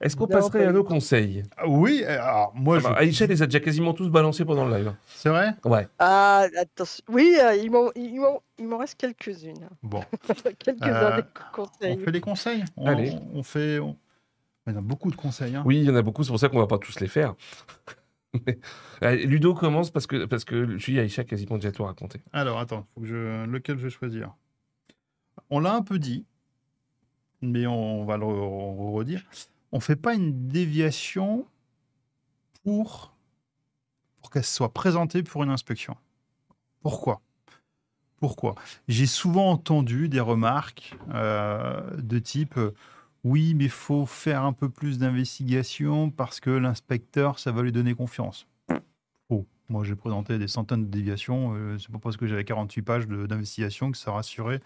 Est-ce qu'on passerait à nos conseils ah Oui, eh, ah, moi. Ah bah, les a déjà quasiment tous balancés pendant le live. C'est vrai Ouais. Ah, Oui, euh, il m'en reste quelques-unes. Bon. Quelques-uns euh, des conseils. On fait les conseils on, Allez. On, fait. On... Il y en a beaucoup de conseils. Hein. Oui, il y en a beaucoup, c'est pour ça qu'on ne va pas tous les faire. Euh, Ludo commence parce que, parce que je suis Aïcha quasiment déjà tout raconté. Alors attends, lequel je vais choisir On l'a un peu dit, mais on, va le redire on fait pas une déviation pour, pour qu'elle soit présentée pour une inspection. Pourquoi Pourquoi J'ai souvent entendu des remarques euh, de type euh, oui, mais faut faire un peu plus d'investigation parce que l'inspecteur, ça va lui donner confiance. Oh, moi, j'ai présenté des centaines de déviations. Euh, c'est pas parce que j'avais 48 pages d'investigation que ça rassurait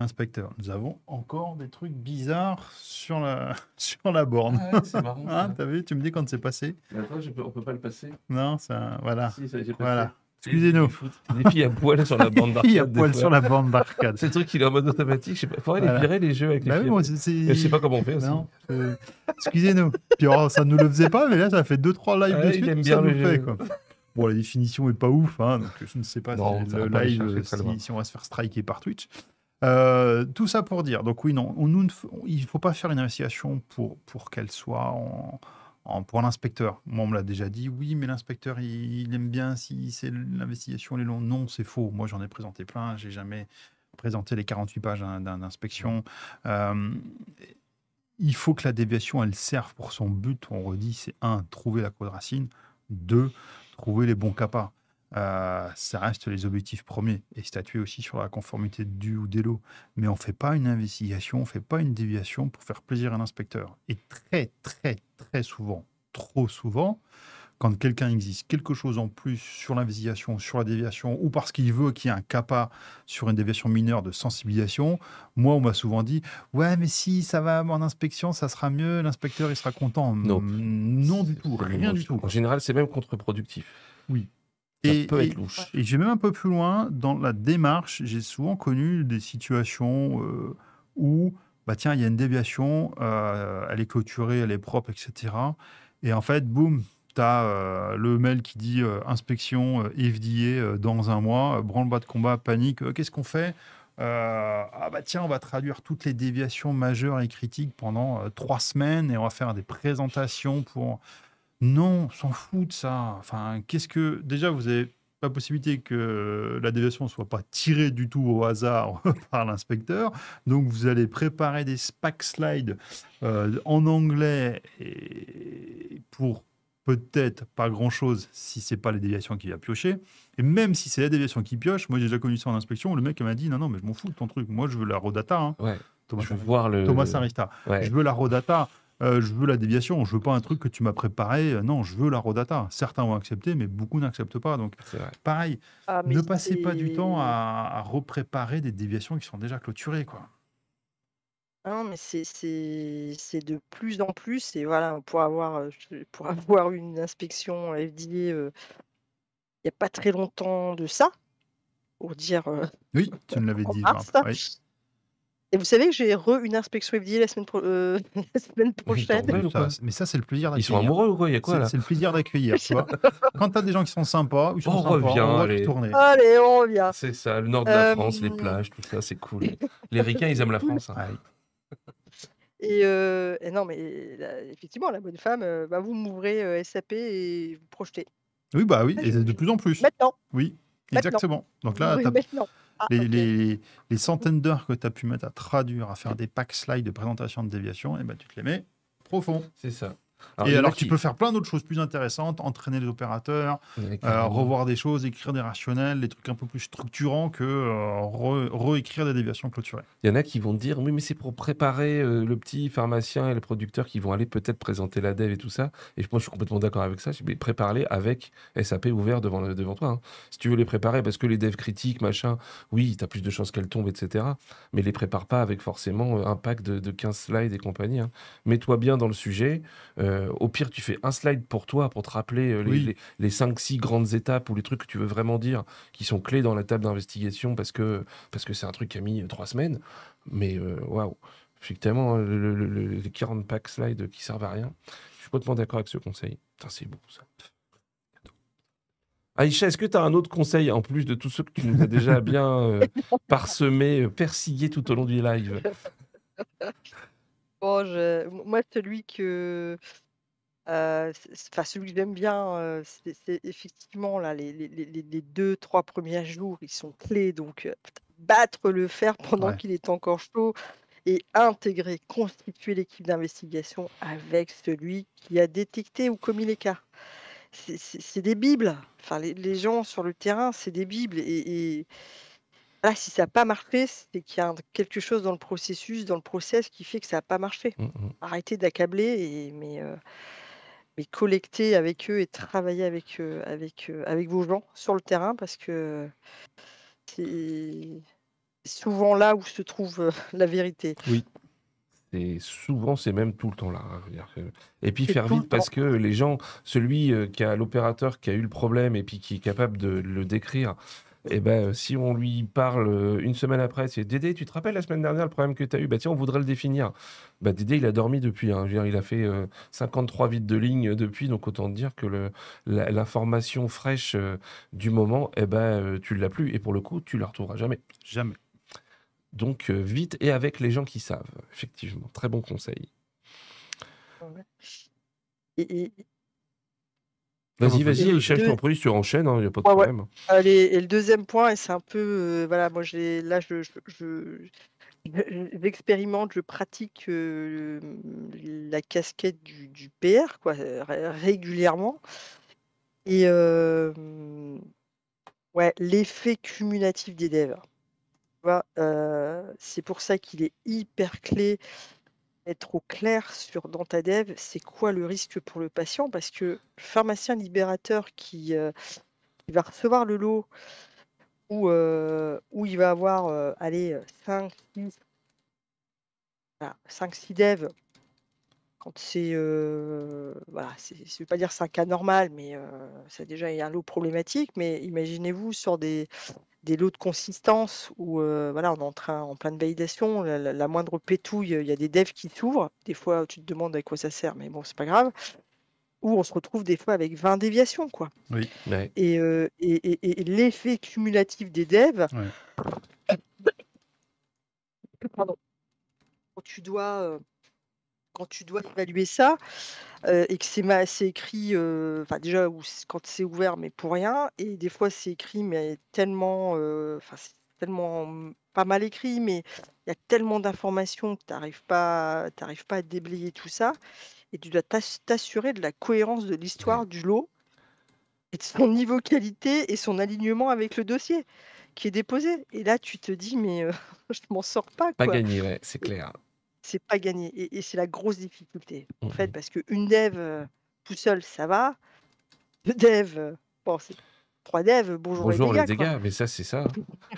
Inspecteur, nous avons encore des trucs bizarres sur la, sur la borne. Ah c'est marrant. ah, tu me dis quand c'est passé. Attends, je on peut pas le passer. Non, ça, voilà. voilà. Excusez-nous. il y a poil sur la bande d'arcade. il y a poil sur la bande d'arcade. c'est le truc, qui est en mode automatique. il Faudrait les virer, les jeux avec les bah filles. Oui, ne Je sais pas comment on fait aussi. Euh, excusez-nous. Oh, ça ne le faisait pas, mais là, ça fait 2-3 lives de suite. Aime bien le fait, Bon, la définition est pas ouf, hein, donc je ne sais pas si le va se faire striker par Twitch. Euh, tout ça pour dire, donc oui, non, nous, il ne faut pas faire une investigation pour, pour qu'elle soit en, pour l'inspecteur. Moi, on me l'a déjà dit, oui, mais l'inspecteur, il, aime bien si c'est l'investigation, les longue. Non, c'est faux. Moi, j'en ai présenté plein, j'ai jamais présenté les 48 pages d'une inspection. Euh, il faut que la déviation, elle serve pour son but. On redit, c'est un, trouver la racine, Deux, trouver les bons capas. Euh, ça reste les objectifs premiers et statuer aussi sur la conformité du ou des lots. Mais on ne fait pas une investigation, on ne fait pas une déviation pour faire plaisir à l'inspecteur. Et très, très, très souvent, trop souvent, quand quelqu'un existe quelque chose en plus sur l'investigation, sur la déviation, ou parce qu'il veut qu'il y ait un CAPA sur une déviation mineure de sensibilisation, moi, on m'a souvent dit Ouais, mais si ça va en inspection, ça sera mieux, l'inspecteur, il sera content. Non, non du tout, rien du tout. En général, c'est même contre-productif. Oui et, j'ai même un peu plus loin, dans la démarche, j'ai souvent connu des situations euh, où, bah tiens, il y a une déviation, euh, elle est clôturée, elle est propre, etc. Et en fait, boum, tu as euh, le mail qui dit inspection FDA dans un mois, branle-bas de combat, panique, qu'est-ce qu'on fait ah bah tiens, on va traduire toutes les déviations majeures et critiques pendant trois semaines et on va faire des présentations pour non, s'en fout de ça. Enfin, qu'est-ce que. Déjà, vous avez la possibilité que la déviation ne soit pas tirée du tout au hasard par l'inspecteur. Donc, vous allez préparer des SPAC slides euh, en anglais pour peut-être pas grand-chose si c'est pas la déviation qui va piocher. Et même si c'est la déviation qui pioche, moi j'ai déjà connu ça en inspection, le mec m'a dit non, non, mais je m'en fous de ton truc, moi je veux la rodata. Hein. Thomas, Thomas Je veux la rodata. Euh, je veux la déviation, je veux pas un truc que tu m'as préparé. Euh, non, je veux la rodata. Certains ont accepté, mais beaucoup n'acceptent pas. Donc, pareil, ah, ne passez pas du temps à, repréparer des déviations qui sont déjà clôturées, quoi. Ah non, mais c'est de plus en plus, et voilà, pour avoir, euh, pour avoir une inspection FDI, il y n'y a pas très longtemps de ça, pour dire. oui, tu me l'avais dit. oui. Et vous savez que j'ai re une inspection FDI la semaine, euh, la semaine prochaine. Mais, ça, c'est le plaisir d'accueillir. Ils sont amoureux ou quoi quoi C'est le plaisir d'accueillir, tu vois. Quand t'as des gens qui sont sympas, on revient. On Allez, on revient. C'est ça, le nord de la France, les euh, plages, tout ça, c'est cool. les Ricains, ils aiment la France. Hein. Euh, et, non, mais effectivement, la bonne femme, bah, vous m'ouvrez SAP et vous projetez. Oui, bah oui, et de plus en plus. Maintenant. Oui, exactement. Maintenant. Donc là, ah, les, centaines d'heures que tu as pu mettre à traduire, à faire des packs slides de présentation de déviation, et eh ben, tu te les mets profond. C'est ça. Alors, et alors, tu peux faire plein d'autres choses plus intéressantes, entraîner les opérateurs, euh, revoir des choses, écrire des rationnels, des trucs un peu plus structurants que euh, réécrire des déviations clôturées. Il y en a qui vont dire oui, mais c'est pour préparer euh, le petit pharmacien et le producteur qui vont aller peut-être présenter la dev et tout ça. Et moi, je suis complètement d'accord avec ça. je vais préparer avec SAP ouvert devant, devant toi. Hein. Si tu veux les préparer, parce que les devs critiques, machin, oui, tu as plus de chances qu'elles tombent, etc. Mais les prépare pas avec forcément euh, un pack de, 15 slides et compagnie. Hein. Mets-toi bien dans le sujet. Euh, euh, au pire, tu fais un slide pour toi, pour te rappeler euh, les, 5-6 grandes étapes ou les trucs que tu veux vraiment dire qui sont clés dans la table d'investigation parce que parce que c'est un truc qui a mis 3 euh, semaines. Mais waouh, effectivement, le, les 40 packs slides qui servent à rien. Je suis complètement d'accord avec ce conseil. c'est beau ça. Aïcha, est-ce que tu as un autre conseil en plus de tout ceux que tu nous as déjà bien parsemé, persillé tout au long du live Moi, celui que, enfin celui que j'aime bien, c'est effectivement là les deux, trois premiers jours, ils sont clés donc battre le fer pendant qu'il est encore chaud et intégrer, constituer l'équipe d'investigation avec celui qui a détecté ou commis l'écart. C'est c'est des bibles, enfin les gens sur le terrain, c'est des bibles et et si ça n'a pas marché, c'est qu'il y a quelque chose dans le processus, dans le process qui fait que ça n'a pas marché. Mmh, mmh. Arrêtez d'accabler mais mais collecter avec eux et travailler avec avec avec vos gens sur le terrain parce que c'est souvent là où se trouve la vérité. Oui. Et souvent, c'est même tout le temps là. Hein, et puis faire vite parce que les gens, celui qui a l'opérateur qui a eu le problème et puis qui est capable de le décrire, et eh ben, euh, si on lui parle euh, une semaine après, c'est Dédé, tu te rappelles la semaine dernière le problème que tu as eu Bah tiens, on voudrait le définir. Bah Dédé, il a dormi depuis. Hein. il a fait 53 euh, vides de ligne depuis, donc autant dire que l'information fraîche du moment, eh ben, tu l'as plus. Et pour le coup, tu la retrouveras jamais. Jamais. Donc vite et avec les gens qui savent, effectivement. Très bon conseil. Vas-y, vas-y, cherche ton produit, tu enchaînes, il hein, n'y a pas de problème. et le deuxième point, et c'est un peu. Euh, voilà, moi, j'ai, là, je, je, j'expérimente, je, pratique euh, la casquette du, PR, quoi, régulièrement. Et. Euh, ouais, l'effet cumulatif des devs. c'est pour ça qu'il est hyper clé être au clair sur dans c'est quoi le risque pour le patient Parce que le pharmacien libérateur euh, qui, va recevoir le lot ou euh, où il va avoir euh, allez, 5, 6, 5, 6 devs quand c'est, voilà, c'est, je ne veux pas dire c'est un cas normal, mais ça ça déjà a un lot problématique. Mais imaginez-vous sur des, des lots de consistance où voilà, on est en, train, en pleine validation, la, moindre pétouille, il y a des devs qui s'ouvrent. Des fois, tu te demandes à quoi ça sert, mais bon, c'est pas grave. Où on se retrouve des fois avec 20 déviations. Quoi. Oui, et, l'effet cumulatif des devs. Pardon. tu dois quand tu dois évaluer ça euh, et que c'est, écrit, euh, enfin déjà quand c'est ouvert mais pour rien et des fois c'est écrit mais tellement, euh, enfin c'est tellement pas mal écrit mais il y a tellement d'informations que tu n'arrives pas, pas à déblayer tout ça et tu dois t'assurer de la cohérence de l'histoire du lot et de son niveau qualité et son alignement avec le dossier qui est déposé. Et là, tu te dis, mais je je m'en sors pas. Pas gagné, c'est clair. C'est pas gagné et, c'est la grosse difficulté en fait mmh parce qu'une dev tout seul ça va, deux devs, bon c'est trois devs, bonjour, les dégâts. Les mais ça c'est ça. Hein.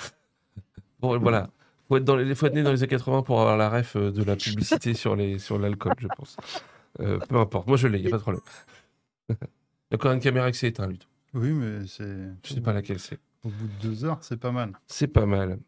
bon voilà, faut être, dans les, faut être né dans les années 80 pour avoir la ref de la publicité sur les sur l'alcool je pense. Euh, peu importe, moi je l'ai, il n'y a pas de problème. Il y a une caméra qui s'est éteinte lui. Oui mais c'est. Je sais pas laquelle c'est. Au bout de deux heures c'est pas mal. C'est pas mal.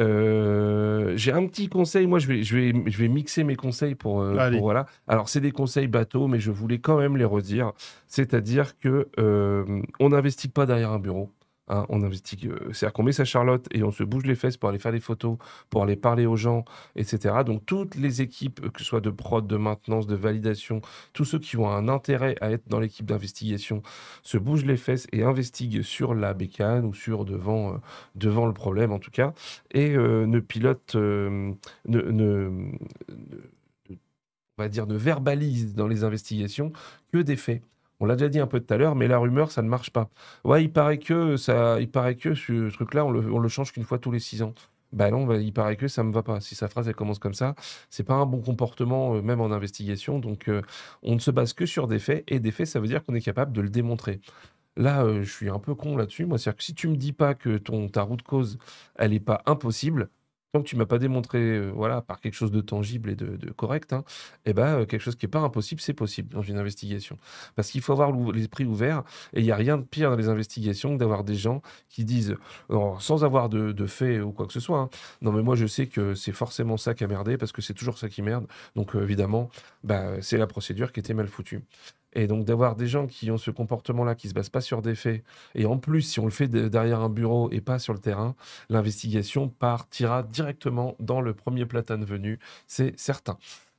Euh, j'ai un petit conseil. Moi, je vais, je vais, je vais mixer mes conseils pour, euh, voilà. Alors, c'est des conseils bateaux, mais je voulais quand même les redire. C'est-à-dire que euh, on n'investit pas derrière un bureau. Hein, on investigue, euh, c'est-à-dire qu'on met sa charlotte et on se bouge les fesses pour aller faire des photos, pour aller parler aux gens, etc. Donc toutes les équipes, que ce soit de prod, de maintenance, de validation, tous ceux qui ont un intérêt à être dans l'équipe d'investigation, se bougent les fesses et investiguent sur la bécane ou sur devant, euh, devant le problème en tout cas, et euh, ne pilotent, ne, on va dire, ne verbalise dans les investigations que des faits. On l'a déjà dit un peu tout à l'heure, mais la rumeur, ça ne marche pas. Ouais, il paraît que ça, il paraît que ce truc-là, on le, change qu'une fois tous les six ans. Bah non, bah, il paraît que ça ne me va pas. Si sa phrase elle commence comme ça, c'est pas un bon comportement euh, même en investigation. Donc euh, on ne se base que sur des faits et des faits, ça veut dire qu'on est capable de le démontrer. Là, euh, je suis un peu con là-dessus. Moi, c'est-à-dire que si tu me dis pas que ton ta route cause, elle n'est pas impossible, tant que tu m'as pas démontré, euh, voilà, par quelque chose de tangible et de, correct, hein, eh ben, euh, quelque chose qui est pas impossible, c'est possible dans une investigation. Parce qu'il faut avoir l'esprit ouvert, et il n'y a rien de pire dans les investigations que d'avoir des gens qui disent, sans avoir de, faits ou quoi que ce soit, hein, non mais moi je sais que c'est forcément ça qui a merdé, parce que c'est toujours ça qui merde, donc euh, évidemment, bah, c'est la procédure qui était mal foutue. Et donc d'avoir des gens qui ont ce comportement-là, qui se basent pas sur des faits, et en plus, si on le fait derrière un bureau et pas sur le terrain, l'investigation partira directement dans le premier platane venu, c'est certain.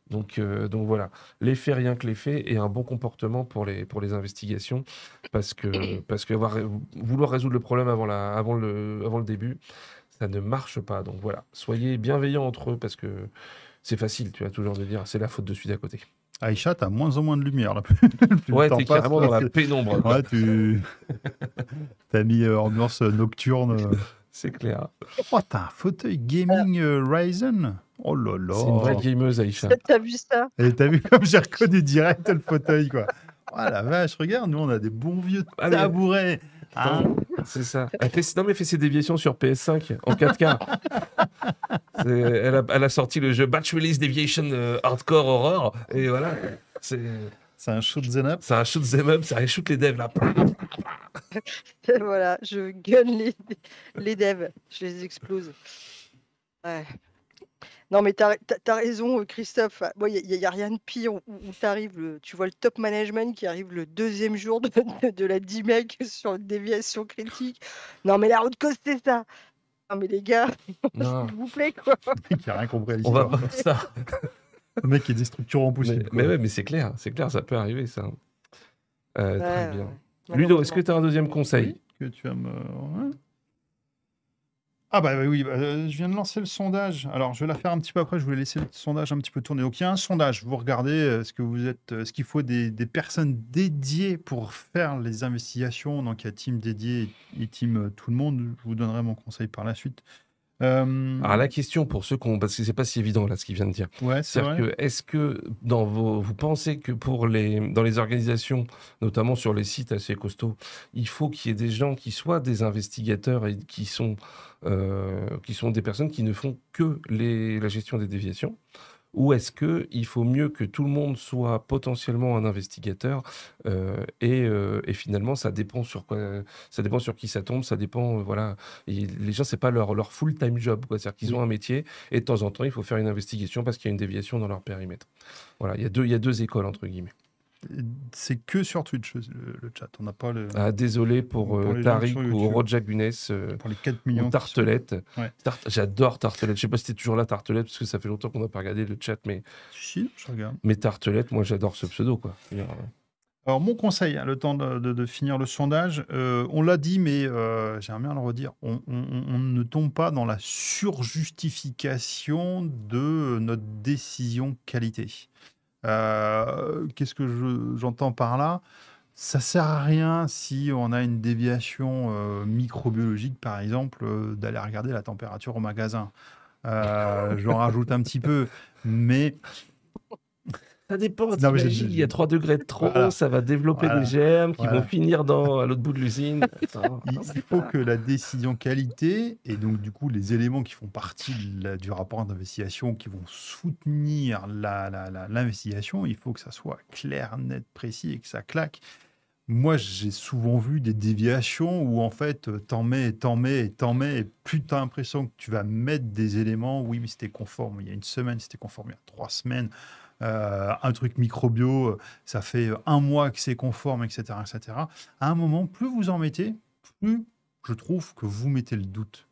Donc, euh, donc voilà, les faits rien que les faits et un bon comportement pour les, pour les investigations, parce que, parce que vouloir résoudre le problème avant, la, avant, le, avant le début, ça ne marche pas. Donc voilà, soyez bienveillants entre eux, parce que c'est facile, tu as toujours de dire, c'est la faute de celui d'à côté. Aïcha, t'as moins en moins de lumière. Là. ouais, t'es carrément dans la pénombre. Ouais, tu t'as mis euh, ambiance nocturne. Euh. C'est clair. Oh, t'as un fauteuil gaming euh, Ryzen Oh là là. C'est une vraie gameuse, Aïcha. T'as vu ça Et t'as vu comme j'ai reconnu direct le fauteuil, quoi. Oh la vache, regarde, nous on a des bons vieux ah, tabourets. Ah, c'est ça. Non mais fais fait ses déviations sur PS5 en 4K. elle, a, sorti le jeu Batch Release Deviation euh, Hardcore Horror. Et voilà. C'est. un shoot them up. C'est un shoot ça shoot les devs là. voilà, je gun les, les devs, je les explose. Ouais. Non, mais t'as as, raison, euh, Christophe. Il y n'y a, rien de pire où, tu vois le top management qui arrive le deuxième jour de, la la la e sur une déviation critique. Non, mais la route cause, c'est ça. Non, mais les gars, s'il vous plaît, quoi. n'y a rien compris à On va pas faire ça. Le mec qui est déstructurant possible. Mais, mais ouais, mais c'est clair, c'est clair, ça peut arriver, ça. Euh, très bien. Ludo, est-ce que tu as un deuxième conseil Que tu as ah bah, bah oui, bah, euh, je viens de lancer le sondage. Alors, je vais la faire un petit peu après, je voulais laisser le sondage un petit peu tourner. Donc, il y a un sondage, vous regardez euh, ce que vous êtes, euh, ce qu'il faut des, des, personnes dédiées pour faire les investigations. Donc, il y a team dédié et team tout le monde. Je vous donnerai mon conseil par la suite. Euh, Alors la question pour ceux qui ont, parce que c'est pas si évident là ce qu'il vient de dire. c'est que est-ce que dans vous pensez que pour les, dans les organisations, notamment sur les sites assez costauds, il faut qu'il y ait des gens qui soient des investigateurs et qui sont, euh, qui sont des personnes qui ne font que les, la gestion des déviations. Ou est-ce qu'il faut mieux que tout le monde soit potentiellement un investigateur euh, euh, et, finalement, ça dépend sur quoi, ça dépend sur qui ça tombe, ça dépend, euh, voilà. les gens, c'est pas leur, leur full-time job, C'est-à-dire qu'ils ont mm. un métier et de temps en temps, il faut faire une investigation parce qu'il y a une déviation dans leur périmètre. Voilà, il y il y a deux écoles, entre guillemets. C'est que sur Twitch le, chat. On n'a pas le. Ah, désolé pour, euh, Tariq ou euh, pour les 4 millions. Tartelette. J'adore Tartelette. Je ne sais pas si es toujours là, Tartelette, parce que ça fait longtemps qu'on n'a pas regardé le chat. Mais... Si, je regarde. Mais Tartelette, moi j'adore ce pseudo. quoi. Euh. Alors, mon conseil, hein, le temps de, finir le sondage, on l'a dit, mais j'aimerais bien le redire, on, on, ne tombe pas dans la surjustification de notre décision qualité. Euh, qu'est-ce que j'entends par là Ça sert à rien si on a une déviation euh, microbiologique, par exemple, euh, d'aller regarder la température au magasin. J'en rajoute un petit peu, mais ça dépend. Non, il y a 3 degrés de trop, ça va développer des germes qui vont finir dans, à l'autre bout de l'usine. il, faut que la décision qualité et donc du coup les éléments qui font partie du rapport d'investigation, qui vont soutenir l'investigation, il faut que ça soit clair, net, précis et que ça claque. Moi, j'ai souvent vu des déviations où en fait, t'en mets, t'en mets, t'en mets, et plus t'as l'impression que tu vas mettre des éléments, oui, mais c'était conforme il y a une semaine, c'était conforme il y a trois semaines, euh, un truc microbio, euh, ça fait euh, un mois que c'est conforme, etc., etc. À un moment, plus vous en mettez, plus je trouve que vous mettez le doute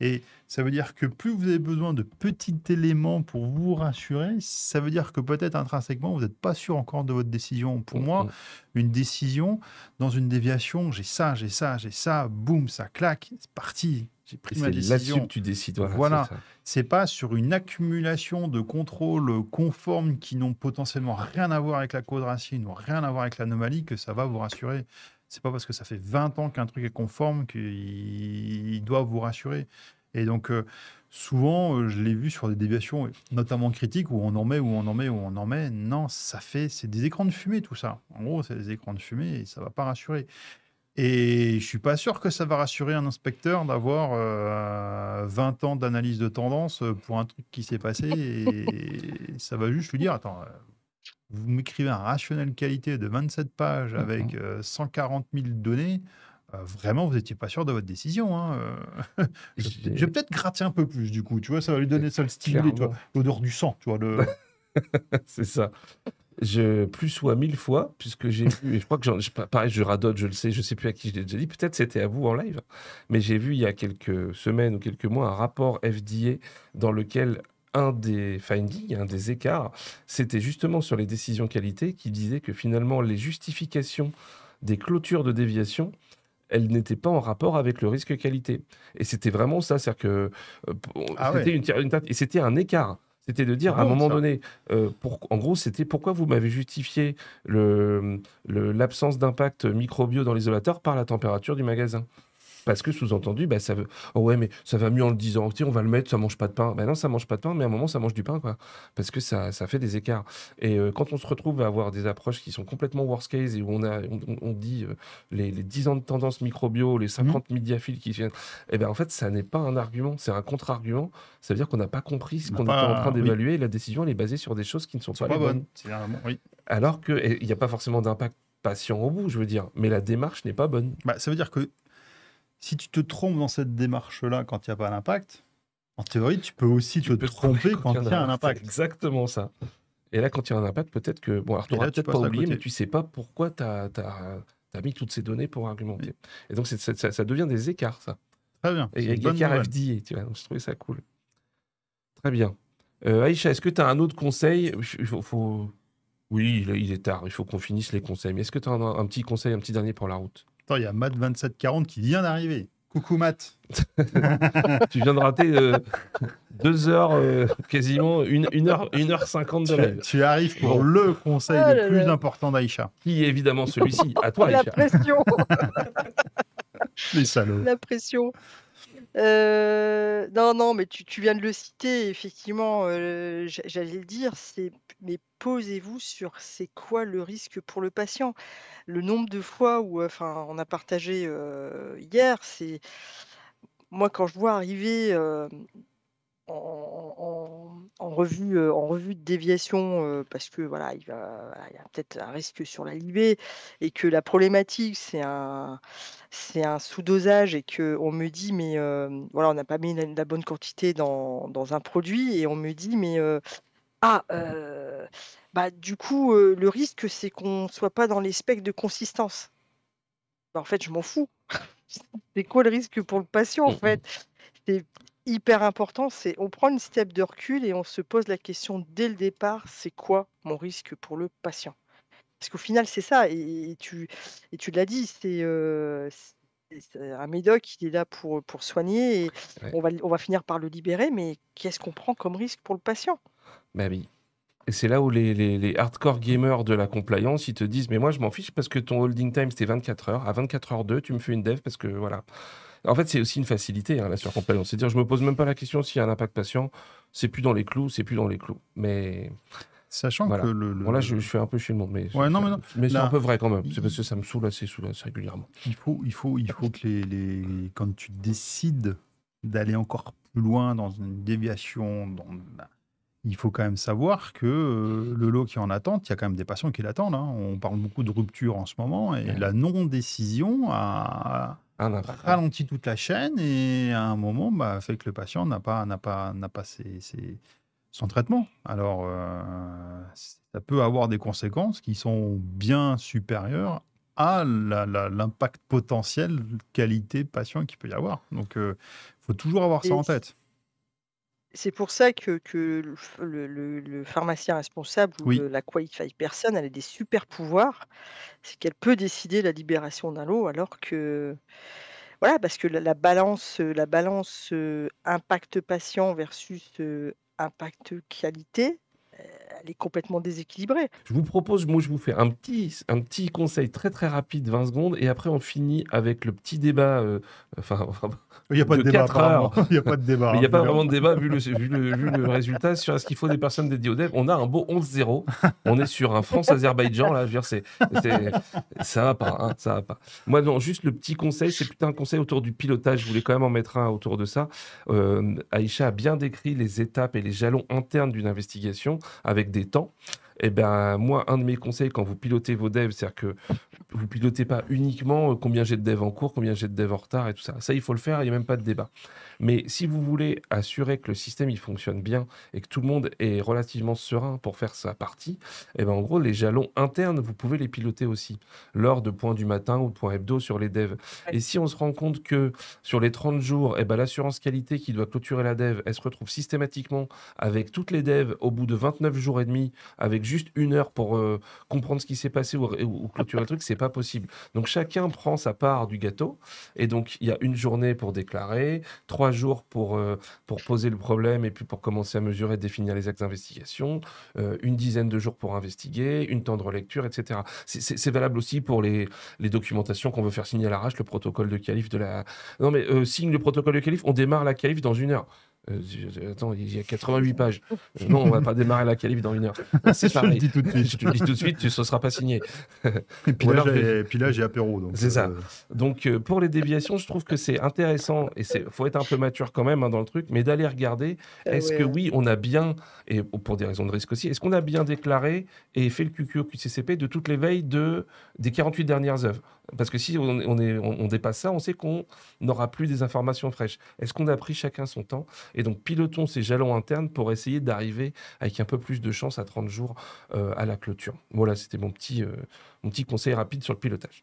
et ça veut dire que plus vous avez besoin de petits éléments pour vous rassurer, ça veut dire que peut-être intrinsèquement, vous n'êtes pas sûr encore de votre décision. Pour mm, moi, mm. une décision, dans une déviation, j'ai ça, j'ai ça, j'ai ça, boum, ça claque, c'est parti, j'ai pris ma décision. là que tu décides. Voilà. C'est pas sur une accumulation de contrôles conformes qui n'ont potentiellement rien à voir avec la cause racine n'ont rien à voir avec l'anomalie que ça va vous rassurer. C'est pas parce que ça fait 20 ans qu'un truc est conforme qu'il doit vous rassurer. Et donc, euh, souvent, euh, je l'ai vu sur des déviations, notamment critiques, où on en met, où on en met, où on en met. Non, ça fait, c'est des écrans de fumée, tout ça. En gros, c'est des écrans de fumée et ça va pas rassurer. Et je suis pas sûr que ça va rassurer un inspecteur d'avoir 20 euh, ans d'analyse de tendance pour un truc qui s'est passé. et ça va juste lui dire, attends, vous m'écrivez un rationnel qualité de 27 pages mmh avec 140 000 euh, données, euh, vraiment, vous n'étiez pas sûr de votre décision. Hein, euh. je, vais peut-être gratter un peu plus, du coup. Tu vois, ça va lui donner ça le style, l'odeur du sang, tu vois. Le... c'est ça. Je, plus ou à mille fois, puisque j'ai vu, je crois que j'en, pareil, je radote, je le sais, je sais plus à qui je l'ai déjà dit, peut-être c'était à vous en live, mais j'ai vu il y a quelques semaines ou quelques mois un rapport FDA dans lequel un des findings, un des écarts, c'était justement sur les décisions qualité qui disait que finalement les justifications des clôtures de déviation elles n'étaient pas en rapport avec le risque qualité. Et c'était vraiment ça, c'est-à-dire que euh, ah c'était et c'était un écart. C'était de dire, ah à un moment donné, euh, en gros, c'était pourquoi vous m'avez justifié l'absence d'impact microbio dans l'isolateur par la température du magasin. Parce que sous-entendu, bah, ça veut. Oh ouais, mais ça va mieux en le disant. Oh, on va le mettre, ça mange pas de pain. Ben non, ça mange pas de pain, mais à un moment, ça mange du pain, quoi. Parce que ça, ça fait des écarts. Et euh, quand on se retrouve à avoir des approches qui sont complètement worst case et où on, a, on, dit euh, les, les, 10 ans de tendance microbio, les 50 mmh. médiaphiles qui viennent, eh ben, en fait, ça n'est pas un argument, c'est un contre-argument. Ça veut dire qu'on n'a pas compris ce qu'on était en train d'évaluer et la décision, elle est basée sur des choses qui ne sont, pas, bonnes. Oui. Alors qu'il n'y a pas forcément d'impact patient au bout, je veux dire. Mais la démarche n'est pas bonne. Bah, ça veut dire que si tu te trompes dans cette démarche-là quand il n'y a pas d'impact, en théorie, tu peux aussi tu te, tromper, quand il y, a un impact. Exactement ça. Et là, quand il y a un impact, peut-être que. Bon, alors, tu n'auras peut-être pas oublié, mais tu sais pas pourquoi tu as, mis toutes ces données pour argumenter. Et donc, ça, devient des écarts, ça. Très bien. Et il y écarts FDI, tu vois. Donc, je trouvais ça cool. Très bien. Euh, Aïcha, est-ce que tu as un autre conseil faut, Oui, il est tard. Il faut qu'on finisse les conseils. Mais est-ce que tu as un, petit conseil, un petit dernier pour la route Attends, il y a Matt2740 qui vient d'arriver. Coucou Matt. tu viens de rater euh, deux heures, euh, quasiment une, une, heure, une heure cinquante de Tu arrives pour le conseil oh le plus important d'Aïcha. Qui est évidemment celui-ci. À toi, Aïcha. La pression. Les salauds. La pression. Euh, non, non, mais tu, viens de le citer, effectivement, euh, j'allais le dire, mais posez-vous sur c'est quoi le risque pour le patient. Le nombre de fois où, euh, enfin, on a partagé euh, hier, c'est moi quand je vois arriver en, revue, euh, en revue de déviation euh, parce que voilà, il, y a peut-être un risque sur la Libé et que la problématique c'est un c'est un sous-dosage et que on me dit mais euh, voilà on n'a pas mis la, bonne quantité dans, dans, un produit et on me dit mais ah bah du coup le risque c'est qu'on soit pas dans les specs de consistance. Bah, en fait je m'en fous. c'est quoi le risque pour le patient en mmh, mmh. fait hyper important, c'est on prend une step de recul et on se pose la question dès le départ, c'est quoi mon risque pour le patient Parce qu'au final, c'est ça, et, tu, et tu l'as dit, c'est un médoc, il est là pour, pour soigner, et on, va, on va finir par le libérer, mais qu'est-ce qu'on prend comme risque pour le patient bah oui. Et c'est là où les, les, les, hardcore gamers de la compliance, ils te disent, mais moi je m'en fiche parce que ton holding time c'était 24 heures, à 24 heures 2, tu me fais une dev parce que voilà. En fait, c'est aussi une facilité, hein, la surcompétence. C'est-à-dire, je me pose même pas la question s'il y a un impact patient. C'est plus dans les clous, c'est plus dans les clous. Mais. Sachant que le. là, je, suis un peu chez le monde, mais. mais, c'est un peu vrai quand même. C'est parce que ça me saoule assez, régulièrement. Il faut, il faut, il faut que les, quand tu décides d'aller encore plus loin dans une déviation, il faut quand même savoir que euh, le lot qui est en attente, il y a quand même des patients qui l'attendent. Hein. On parle beaucoup de rupture en ce moment et la non-décision a ralentit toute la chaîne et à un moment, fait bah, que le patient n'a pas, n'a son traitement. Alors, euh, ça peut avoir des conséquences qui sont bien supérieures à l'impact potentiel qualité patient qu'il peut y avoir. Donc, il euh, faut toujours avoir ça en tête. C'est pour ça que, le, pharmacien responsable ou la qualified personne, elle a des super pouvoirs. C'est qu'elle peut décider la libération d'un lot, alors que voilà, parce que la, balance, la balance euh, euh, impact patient versus euh, impact qualité, elle est complètement déséquilibrée. Je vous propose, moi je vous fais un petit, un petit conseil très très rapide, 20 secondes, et après on finit avec le petit débat. Euh, enfin, il n'y a pas de, débat. Heures. Il n'y a hein, pas de débat. il n'y a pas vraiment de débat vu le, vu le, résultat sur est-ce qu'il faut des personnes dédiées au dev. On a un beau 11-0. On est sur un France-Azerbaïdjan là. Je veux dire, c'est, ça va pas, hein, ça va pas. Moi non, juste le petit conseil, c'est plutôt un conseil autour du pilotage. Je voulais quand même en mettre un autour de ça. Euh, Aïcha a bien décrit les étapes et les jalons internes d'une investigation avec des temps. Et eh ben, moi, un de mes conseils quand vous pilotez vos devs, c'est-à-dire que vous pilotez pas uniquement euh, combien j'ai de devs en cours, combien j'ai de devs en retard et tout ça. Ça, il faut le faire, il n'y a même pas de débat. Mais si vous voulez assurer que le système il fonctionne bien et que tout le monde est relativement serein pour faire sa partie, et eh ben, en gros, les jalons internes, vous pouvez les piloter aussi lors de points du matin ou de points hebdo sur les devs. Et si on se rend compte que sur les 30 jours, et eh ben, l'assurance qualité qui doit clôturer la dev, elle se retrouve systématiquement avec toutes les devs au bout de 29 jours et demi avec juste une heure pour euh, comprendre ce qui s'est passé ou, clôturer le truc, c'est pas possible. Donc chacun prend sa part du gâteau. Et donc il y a une journée pour déclarer, trois jours pour, euh, pour poser le problème et puis pour commencer à mesurer, et définir les axes d'investigation, euh, une dizaine de jours pour investiguer, une tendre lecture, etc. C'est valable aussi pour les, les documentations qu'on veut faire signer à l'arrache, le protocole de calife de la. Non mais signe le protocole de calife, on démarre la calife dans une heure. Euh, attends, il y a 88 pages. Euh, non, on va pas démarrer la calife dans une heure. C'est pareil. Je, dis tout de suite. dis tout de suite, tu, se seras pas signé. et puis, là, et j'ai apéro. C'est ça. Euh. Donc, pour les déviations, je trouve que c'est intéressant et il faut être un peu mature quand même hein, dans le truc, mais d'aller regarder ah est-ce que oui, on a bien, et pour des raisons de risque aussi, est-ce qu'on a bien déclaré et fait le QQ au QCCP de toutes les veilles de, des 48 dernières œuvres Parce que si on, est, on dépasse ça, on sait qu'on n'aura plus des informations fraîches. Est-ce qu'on a pris chacun son temps et donc, pilotons ces jalons internes pour essayer d'arriver avec un peu plus de chance à 30 jours euh, à la clôture. Voilà, c'était mon petit, euh, mon petit conseil rapide sur le pilotage.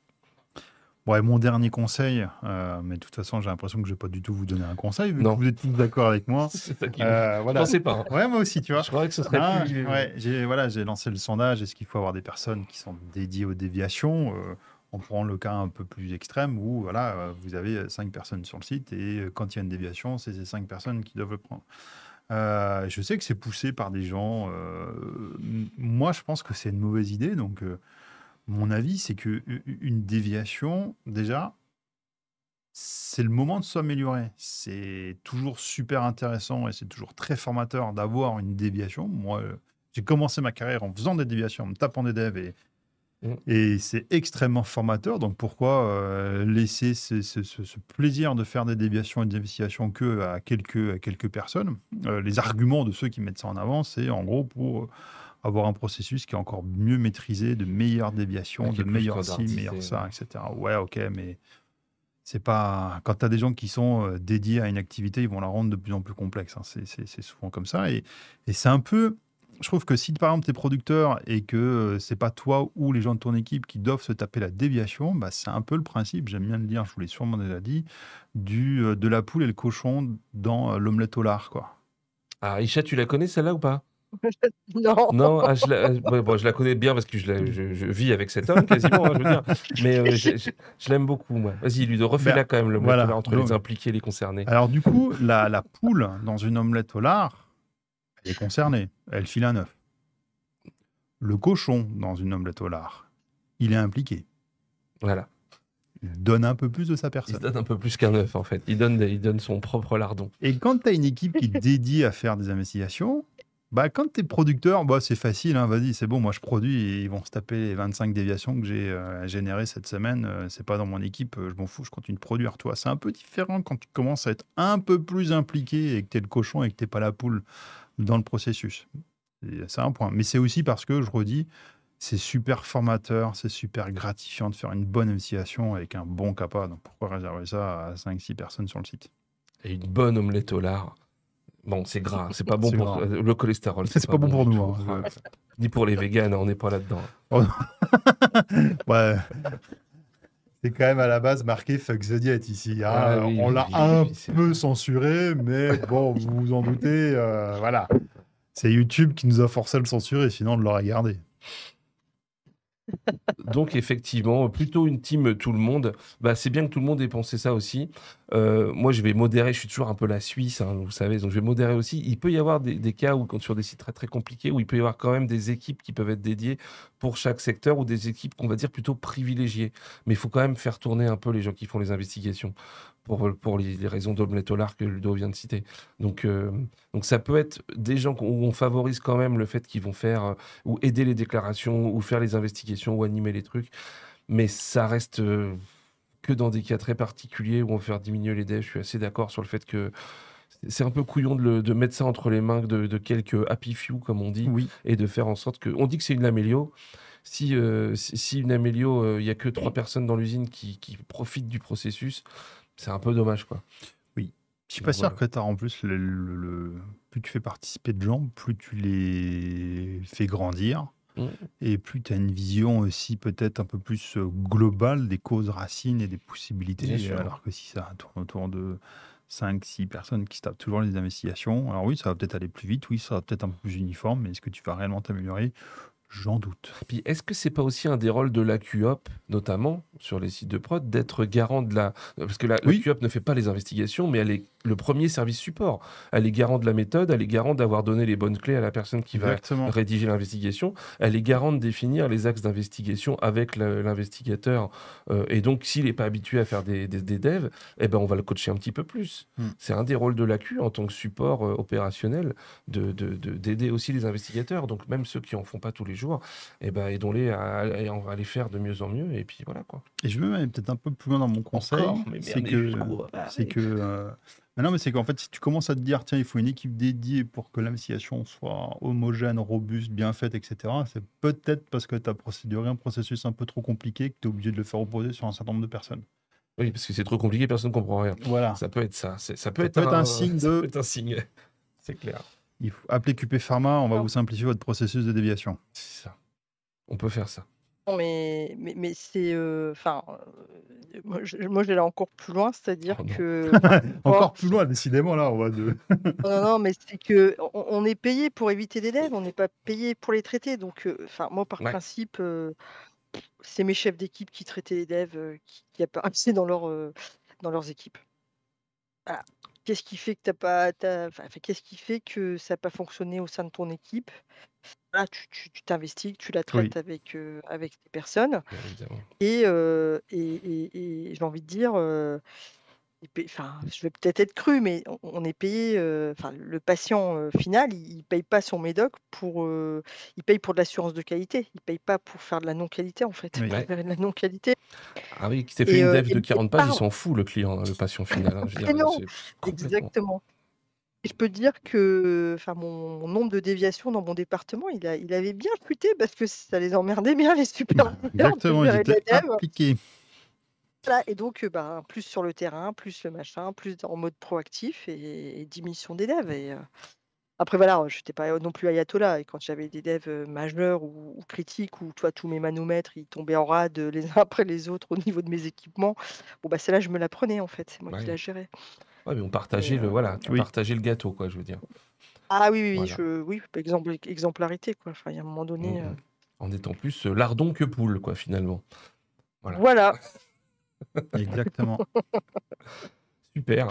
Ouais, mon dernier conseil, euh, mais de toute façon, j'ai l'impression que je ne vais pas du tout vous donner un conseil, vu que vous êtes tous d'accord avec moi. Euh, voilà. Je pas. Hein. Ouais, moi aussi, tu vois. Je croyais que ce serait j'ai lancé le sondage. Est-ce qu'il faut avoir des personnes qui sont dédiées aux déviations on prend le cas un peu plus extrême où voilà, euh, vous avez euh, cinq personnes sur le site et euh, quand il y a une déviation, c'est ces cinq personnes qui doivent le prendre. je sais que c'est poussé par des gens. moi, je pense que c'est une mauvaise idée. Donc, mon avis, c'est que une déviation, déjà, c'est le moment de s'améliorer. C'est toujours super intéressant et c'est toujours très formateur d'avoir une déviation. Moi, j'ai commencé ma carrière en faisant des déviations, en me tapant des devs et, Mm. Et c'est extrêmement formateur. Donc pourquoi euh, laisser ce, plaisir de faire des déviations et des investigations que à quelques, quelques personnes euh, Les arguments de ceux qui mettent ça en avant, c'est en gros pour euh, avoir un processus qui est encore mieux maîtrisé, de meilleures déviations, de meilleurs ci, meilleurs ça, etc. Ouais, ok, mais c'est pas quand tu as des gens qui sont dédiés à une activité, ils vont la rendre de plus en plus complexe. Hein. C'est souvent comme ça. Et, et c'est un peu je trouve que si par exemple tu es producteur et que euh, c'est pas toi ou les gens de ton équipe qui doivent se taper la déviation, bah, c'est un peu le principe, j'aime bien le dire, je vous l'ai sûrement déjà dit, du, euh, de la poule et le cochon dans euh, l'omelette au lard. Quoi. Ah, Isha, tu la connais celle-là ou pas non. non ah, je, la, connais bien parce que je, vis avec cet homme quasiment, hein, je veux dire. Mais je, l'aime beaucoup, moi. Vas-y, lui, refais-la ben, quand même, le voilà. entre les impliqués et les concernés. Alors, du coup, la, la poule dans une omelette au lard, elle est concernée. Elle file un œuf Le cochon dans une omelette au lard, il est impliqué. Voilà. Il donne un peu plus de sa personne. Il donne un peu plus qu'un œuf, en fait. Il donne, il donne son propre lardon. Et quand tu as une équipe qui est dédiée à faire des investigations, bah, quand tu es producteur, bah, c'est facile, hein. vas-y, c'est bon, moi je produis et ils vont se taper les 25 déviations que j'ai euh, générées cette semaine. Euh, c'est pas dans mon équipe, euh, je m'en fous, je continue de produire. Toi, c'est un peu différent quand tu commences à être un peu plus impliqué et que tu es le cochon et que tu pas la poule dans le processus. C'est un point. Mais c'est aussi parce que, je redis, c'est super formateur, c'est super gratifiant de faire une bonne initiation avec un bon capa. Donc pourquoi réserver ça à 5-6 personnes sur le site Et une bonne omelette au lard. Bon, c'est gras, c'est pas bon pour le cholestérol. C'est pas, bon, pour nous. Hein. Ni pour les véganes, on n'est pas là-dedans. Oh. ouais c'est quand même à la base marqué Fuck the Diet ici. Hein. Ah on l'a un peu censuré, mais bon, vous vous en doutez, euh, voilà. C'est YouTube qui nous a forcé à le censurer, sinon on l'aurait gardé. Donc effectivement, plutôt une team euh, tout le monde. Bah, c'est bien que tout le monde ait pensé ça aussi. Euh, moi, je vais modérer. Je suis toujours un peu la Suisse, hein, vous savez. Donc je vais modérer aussi. Il peut y avoir des, cas où, sur des sites très très compliqués, où il peut y avoir quand même des équipes qui peuvent être dédiées pour chaque secteur ou des équipes qu'on va dire plutôt privilégiées. Mais il faut quand même faire tourner un peu les gens qui font les investigations pour, pour les raisons d'Omelette que Ludo vient de citer. Donc, euh, donc ça peut être des gens où on favorise quand même le fait qu'ils vont faire euh, ou aider les déclarations ou faire les investigations ou animer les trucs, mais ça reste euh, que dans des cas très particuliers où on va faire diminuer les dés. Je suis assez d'accord sur le fait que c'est un peu couillon de, de, mettre ça entre les mains de, de, quelques happy few, comme on dit, oui. et de faire en sorte que. On dit que c'est une amélio. Si, si, une amélio, il y n'y a que trois personnes dans l'usine qui, qui, profitent du processus, c'est un peu dommage, quoi. Oui. Je suis pas sûr que tu as en plus Plus tu fais participer de gens, plus tu les fais grandir. Mm. Et plus tu as une vision aussi peut-être un peu plus euh, globale des causes racines et des possibilités. Alors que si ça tourne autour de 5, 6 personnes qui se tapent toujours les investigations, alors oui, ça va peut-être aller plus vite, oui, ça va peut-être un peu plus uniforme, mais est-ce que tu vas réellement t'améliorer J'en doute. Puis est-ce que c'est pas aussi un des rôles de la QOP, notamment sur les sites de prod, d'être garant de la. Parce que la, la QOP ne fait pas les investigations, mais elle est le premier service support. Elle est garant de la méthode, elle est garante d'avoir donné les bonnes clés à la personne qui va rédiger l'investigation, elle est garante de définir les axes d'investigation avec l'investigateur. Euh, et donc, s'il n'est pas habitué à faire des, devs, eh ben, on va le coacher un petit peu plus. Hmm. C'est un des rôles de l'ACU en tant que support euh, opérationnel d'aider de, aussi les investigateurs, donc même ceux qui en font pas tous les jours, eh ben, aidons-les on va les faire de mieux en mieux. Et puis voilà quoi. Et je veux peut-être un peu plus loin dans mon conseil. C'est que, ah, c'est que euh, non, mais c'est qu'en fait, si tu commences à te dire, tiens, il faut une équipe dédiée pour que l'investigation soit homogène, robuste, bien faite, etc., c'est peut-être parce que tu as procéduré un processus un peu trop compliqué que tu es obligé de le faire reposer sur un certain nombre de personnes. Oui, parce que c'est trop compliqué, personne ne comprend rien. Voilà. Ça peut être ça. Ça peut, ça peut être, un, signe de... Ça peut être un signe. C'est clair. Appelez faut QP Pharma, on va ah. vous simplifier votre processus de déviation. C'est ça. On peut faire ça mais, mais, c'est. Enfin, moi, je- vais là encore plus loin, c'est-à-dire que. Encore plus loin, décidément, là, on va de... Non, non, mais c'est que on, est payé pour éviter les devs, on n'est pas payé pour les traiter. Donc, moi, par principe, c'est mes chefs d'équipe qui traitaient les devs qui, apparaissaient dans, leur, dans leurs équipes. Voilà. Qu'est-ce qui fait que pas, qu'est-ce qui fait que ça n'a pas fonctionné au sein de ton équipe Là, tu tu- tu tu la traites avec avec personnes et, j'ai envie de dire je vais peut-être être cru, mais on, est payé, euh, enfin, le patient euh, final, il, ne paye pas son médoc pour, euh, il paye pour de l'assurance de qualité, il paye pas pour faire de la non-qualité en fait, de la non-qualité. Ah oui, qui s'est fait une dev de 40 pages, il s'en fout le client, hein, le patient final. Hein, non, exactement. je peux dire que enfin, mon, nombre de déviations dans mon département, il, a, il avait bien chuté parce que ça les emmerdait bien les bah, super. Exactement, ils étaient impliqué et donc, ben, plus sur le terrain, plus le machin, plus en mode proactif et, diminution des devs. Et, après, voilà, je n'étais pas non plus ayatollah. Et quand j'avais des devs majeurs ou, ou critiques, où toi, tous mes manomètres, ils tombaient en rade les uns après les autres au niveau de mes équipements, bon, bah, celle-là, je me la prenais, en fait. C'est moi qui la gérais. Ouais, mais on partageait, le, voilà, tu le gâteau, quoi, je veux dire. Ah oui, oui, oui exemple, exemplarité, quoi. Enfin, il y a un moment donné. Mmh en étant plus lardon que poule, quoi, finalement. Voilà. voilà. Exactement. Super.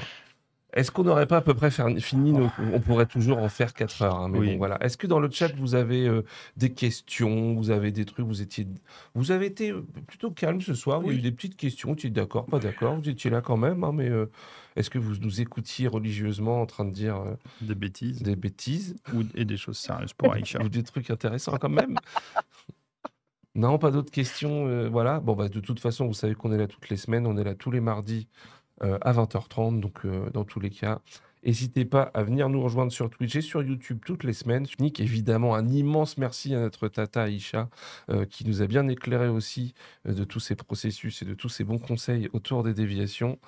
Est-ce qu'on n'aurait pas à peu près fini On pourrait toujours en faire 4 heures. Hein, voilà. Est-ce que dans le chat, vous avez euh, des questions Vous avez des trucs Vous étiez, vous avez été euh, plutôt calme ce soir. Vous avez eu des petites questions. Vous étiez d'accord, pas d'accord Vous étiez là quand même. Hein, mais euh, est-ce que vous nous écoutiez religieusement en train de dire. des bêtises. Des bêtises. et des choses sérieuses pour Aïcha. Ou des trucs intéressants quand même. Non, pas d'autres questions. Euh, voilà. Bon, bah, de toute façon, vous savez qu'on est là toutes les semaines. On est là tous les mardis euh, à 20h30. Donc, euh, dans tous les cas, n'hésitez pas à venir nous rejoindre sur Twitch et sur YouTube toutes les semaines. Nick, évidemment, un immense merci à notre tata Aïcha qui nous a bien éclairé aussi de tous ces processus et de tous ces bons conseils autour des déviations.